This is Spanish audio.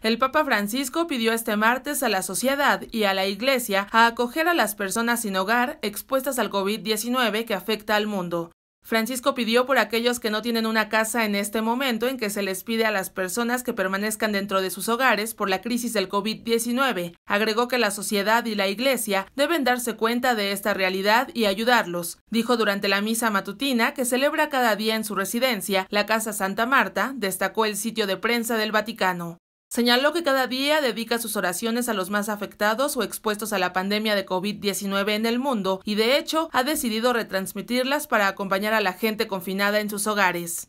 El Papa Francisco pidió este martes a la sociedad y a la Iglesia a acoger a las personas sin hogar expuestas al COVID-19 que afecta al mundo. Francisco pidió por aquellos que no tienen una casa en este momento en que se les pide a las personas que permanezcan dentro de sus hogares por la crisis del COVID-19. Agregó que la sociedad y la Iglesia deben darse cuenta de esta realidad y ayudarlos. Dijo durante la misa matutina que celebra cada día en su residencia, la Casa Santa Marta, destacó el sitio de prensa del Vaticano. Señaló que cada día dedica sus oraciones a los más afectados o expuestos a la pandemia de COVID-19 en el mundo y de hecho ha decidido retransmitirlas para acompañar a la gente confinada en sus hogares.